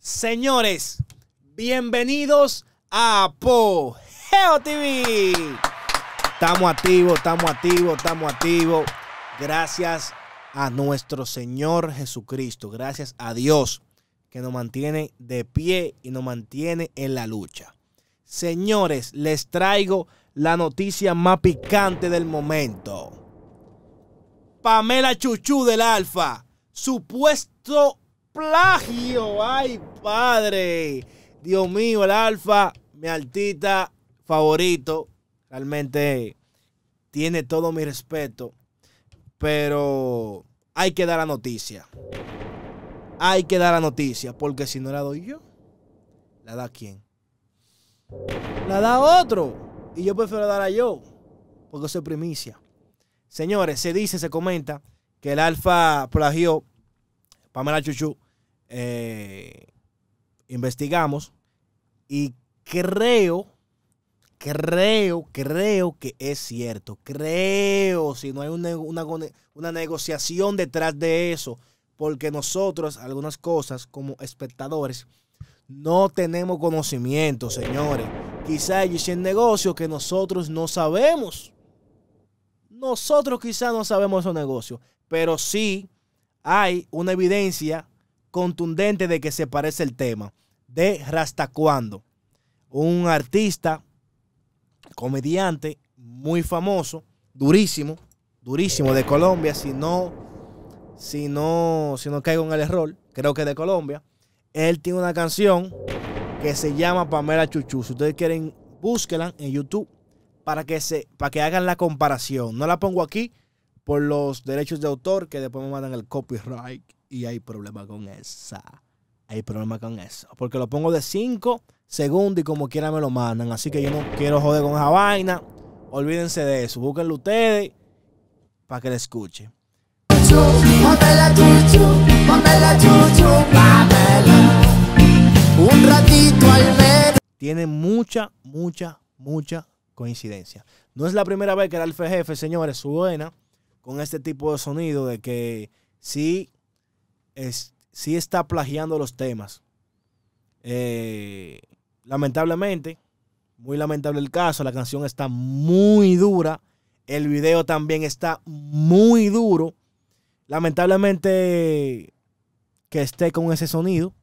Señores, bienvenidos a Apogeo TV. Estamos activos, estamos activos, estamos activos. Gracias a nuestro Señor Jesucristo. Gracias a Dios que nos mantiene de pie y nos mantiene en la lucha. Señores, les traigo la noticia más picante del momento. Pamela Chuchú del Alfa, supuesto plagio. Ay, padre. Dios mío, el Alfa, mi altita, favorito. Realmente tiene todo mi respeto. Pero hay que dar la noticia. Hay que dar la noticia. Porque si no la doy yo, la da quién? La da otro. Y yo prefiero a yo. Porque soy primicia. Señores, se dice, se comenta que el Alfa plagió Pamela Chuchu eh, investigamos y creo, creo, creo que es cierto. Creo, si no hay una, una, negociación detrás de eso, porque nosotros algunas cosas como espectadores no tenemos conocimiento, señores. Quizá un negocio que nosotros no sabemos. Nosotros quizá no sabemos esos negocios, pero sí hay una evidencia contundente de que se parece el tema de Rastacuando, un artista, comediante muy famoso, durísimo, durísimo de Colombia, si no, si no, si no caigo en el error, creo que de Colombia. Él tiene una canción que se llama Pamela Chuchu. Si ustedes quieren, búsquenla en YouTube para que, se, para que hagan la comparación. No la pongo aquí por los derechos de autor que después me mandan el copyright. Y hay problema con esa. Hay problema con eso. Porque lo pongo de 5 segundos y como quiera me lo mandan. Así que yo no quiero joder con esa vaina. Olvídense de eso. Búsquenlo ustedes para que le escuche. Un ratito al Tiene mucha, mucha, mucha coincidencia. No es la primera vez que el Alfa Jefe, señores, suena con este tipo de sonido de que sí es, está plagiando los temas. Eh, lamentablemente, muy lamentable el caso, la canción está muy dura, el video también está muy duro. Lamentablemente que esté con ese sonido,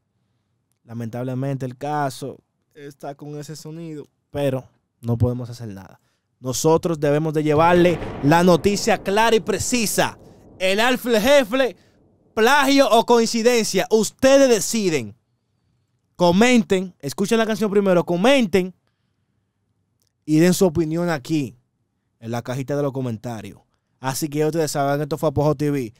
lamentablemente el caso está con ese sonido, pero no podemos hacer nada. Nosotros debemos de llevarle la noticia clara y precisa. El alfle jefe plagio o coincidencia. Ustedes deciden. Comenten, escuchen la canción primero, comenten y den su opinión aquí, en la cajita de los comentarios. Así que ustedes saben, esto fue Apojo TV.